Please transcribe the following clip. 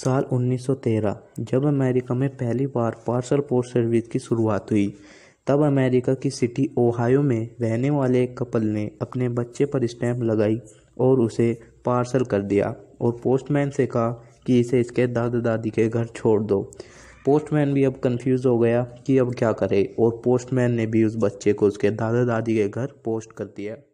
साल 1913 जब अमेरिका में पहली बार पार्सल पोस्ट सर्विस की शुरुआत हुई तब अमेरिका की सिटी ओहायो में रहने वाले एक कपल ने अपने बच्चे पर स्टैंप लगाई और उसे पार्सल कर दिया और पोस्टमैन से कहा कि इसे इसके दादा दादी के घर छोड़ दो पोस्टमैन भी अब कंफ्यूज हो गया कि अब क्या करे और पोस्टमैन ने भी उस बच्चे को उसके दादा दादी के घर पोस्ट कर दिया